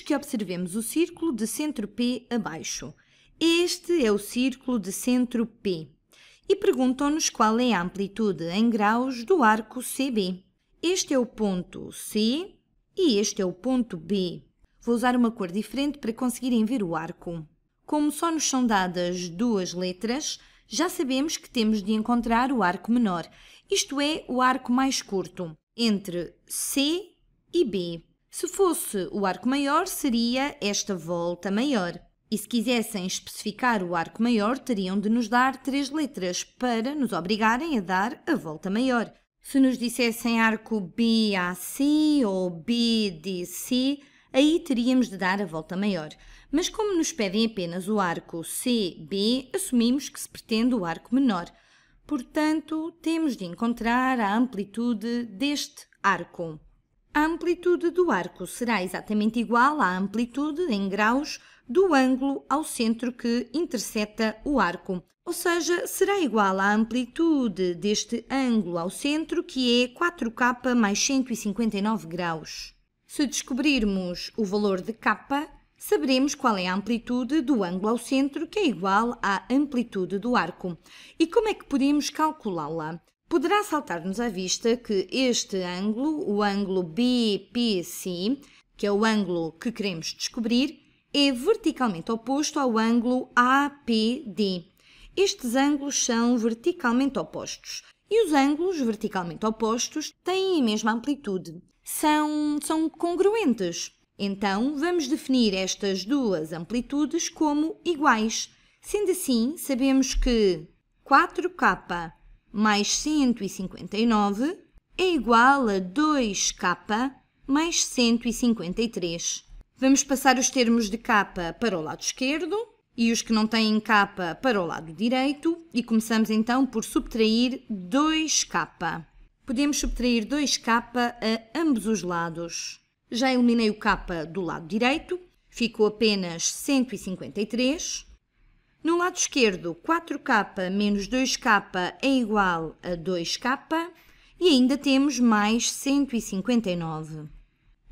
queremos que observemos o círculo de centro P abaixo. Este é o círculo de centro P. E perguntam-nos qual é a amplitude em graus do arco CB. Este é o ponto C e este é o ponto B. Vou usar uma cor diferente para conseguirem ver o arco. Como só nos são dadas duas letras, já sabemos que temos de encontrar o arco menor, isto é, o arco mais curto, entre C e B. Se fosse o arco maior, seria esta volta maior. E se quisessem especificar o arco maior, teriam de nos dar três letras para nos obrigarem a dar a volta maior. Se nos dissessem arco BAC ou BDC, aí teríamos de dar a volta maior. Mas como nos pedem apenas o arco CB, assumimos que se pretende o arco menor. Portanto, temos de encontrar a amplitude deste arco. A amplitude do arco será exatamente igual à amplitude em graus do ângulo ao centro que intercepta o arco, ou seja, será igual à amplitude deste ângulo ao centro, que é 4K mais 159 graus. Se descobrirmos o valor de K, saberemos qual é a amplitude do ângulo ao centro, que é igual à amplitude do arco. E como é que podemos calculá-la? Poderá saltar-nos à vista que este ângulo, o ângulo BPC, que é o ângulo que queremos descobrir, é verticalmente oposto ao ângulo APD. Estes ângulos são verticalmente opostos e os ângulos verticalmente opostos têm a mesma amplitude. São, são congruentes. Então, vamos definir estas duas amplitudes como iguais. Sendo assim, sabemos que 4K mais 159 é igual a 2k mais 153. Vamos passar os termos de k para o lado esquerdo e os que não têm k para o lado direito e começamos então por subtrair 2k. Podemos subtrair 2k a ambos os lados. Já eliminei o k do lado direito, ficou apenas 153. No lado esquerdo, 4K menos 2K é igual a 2K e ainda temos mais 159.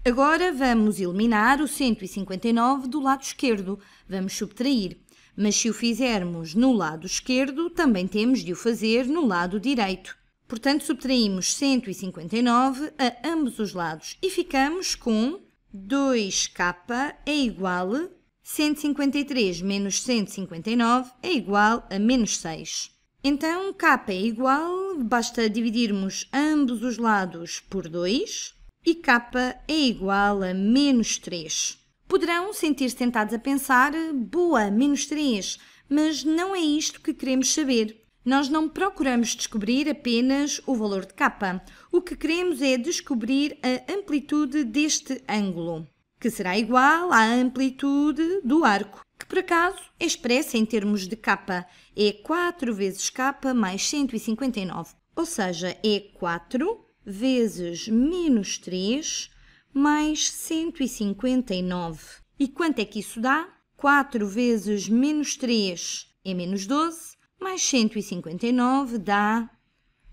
Agora vamos eliminar o 159 do lado esquerdo, vamos subtrair. Mas se o fizermos no lado esquerdo, também temos de o fazer no lado direito. Portanto, subtraímos 159 a ambos os lados e ficamos com 2K é igual a 153 menos 159 é igual a menos 6. Então, k é igual, basta dividirmos ambos os lados por 2 e k é igual a menos 3. Poderão sentir-se tentados a pensar, boa, menos 3, mas não é isto que queremos saber. Nós não procuramos descobrir apenas o valor de k. O que queremos é descobrir a amplitude deste ângulo que será igual à amplitude do arco, que por acaso é expressa em termos de capa, é 4 vezes capa mais 159, ou seja, é 4 vezes menos 3 mais 159. E quanto é que isso dá? 4 vezes menos 3 é menos 12, mais 159 dá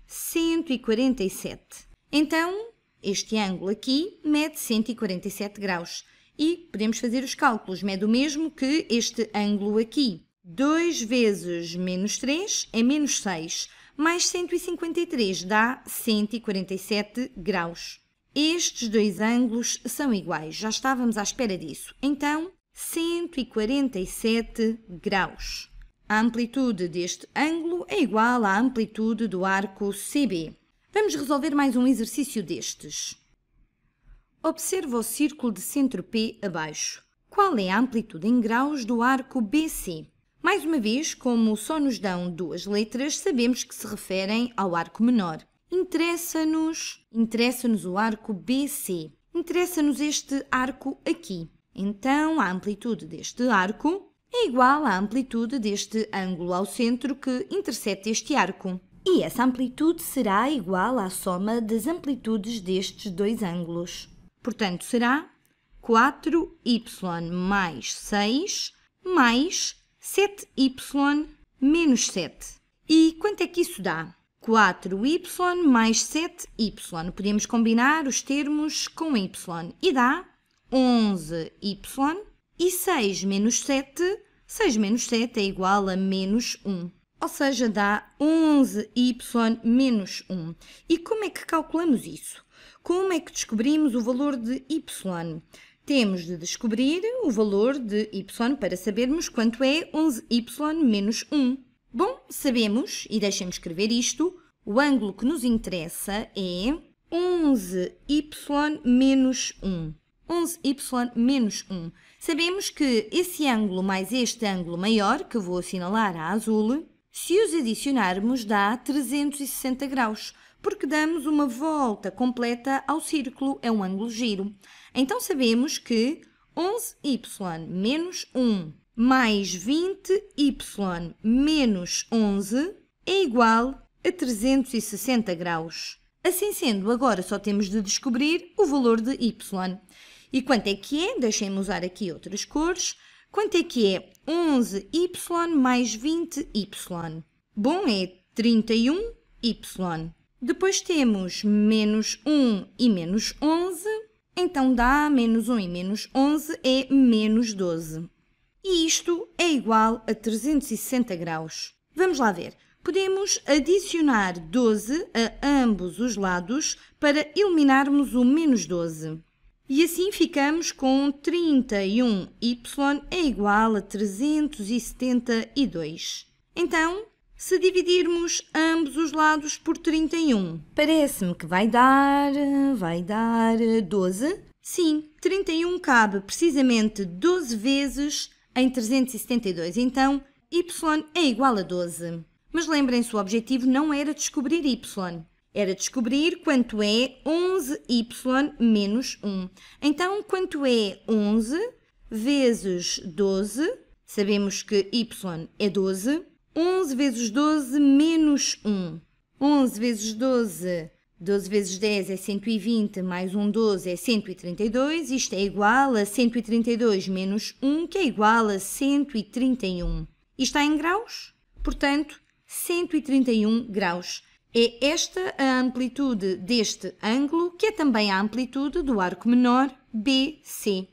147. Então, este ângulo aqui mede 147 graus e podemos fazer os cálculos. Mede o mesmo que este ângulo aqui. 2 vezes menos 3 é menos 6, mais 153 dá 147 graus. Estes dois ângulos são iguais, já estávamos à espera disso. Então, 147 graus. A amplitude deste ângulo é igual à amplitude do arco CB. Vamos resolver mais um exercício destes. Observa o círculo de centro P abaixo. Qual é a amplitude em graus do arco BC? Mais uma vez, como só nos dão duas letras, sabemos que se referem ao arco menor. Interessa-nos, interessa-nos o arco BC. Interessa-nos este arco aqui. Então, a amplitude deste arco é igual à amplitude deste ângulo ao centro que intercepta este arco e essa amplitude será igual à soma das amplitudes destes dois ângulos. Portanto, será 4y mais 6 mais 7y menos 7. E quanto é que isso dá? 4y mais 7y. Podemos combinar os termos com y e dá 11y e 6 menos 7. 6 menos 7 é igual a menos 1 ou seja, dá 11y menos 1. E como é que calculamos isso? Como é que descobrimos o valor de y? Temos de descobrir o valor de y para sabermos quanto é 11y menos 1. Bom, sabemos, e deixem-me escrever isto, o ângulo que nos interessa é 11y menos 1. 11y menos 1. Sabemos que esse ângulo mais este ângulo maior, que vou assinalar a azul, se os adicionarmos, dá 360 graus, porque damos uma volta completa ao círculo é um ângulo giro. Então sabemos que 11y menos 1 mais 20y menos 11 é igual a 360 graus. Assim sendo, agora só temos de descobrir o valor de y. E quanto é que é? Deixem-me usar aqui outras cores. Quanto é que é 11y mais 20y. Bom, é 31y. Depois temos menos 1 e menos 11, então dá menos 1 e menos 11 é menos 12. E isto é igual a 360 graus. Vamos lá ver. Podemos adicionar 12 a ambos os lados para eliminarmos o menos 12. E assim ficamos com 31y é igual a 372. Então, se dividirmos ambos os lados por 31, parece-me que vai dar. vai dar 12? Sim, 31 cabe precisamente 12 vezes em 372, então y é igual a 12. Mas lembrem-se, o objetivo não era descobrir y, era descobrir quanto é 11y menos 1. Então, quanto é 11 vezes 12? Sabemos que y é 12. 11 vezes 12 menos 1. 11 vezes 12, 12 vezes 10 é 120, mais 1 12 é 132. Isto é igual a 132 menos 1, que é igual a 131. E está em graus? Portanto, 131 graus. É esta a amplitude deste ângulo, que é também a amplitude do arco menor BC.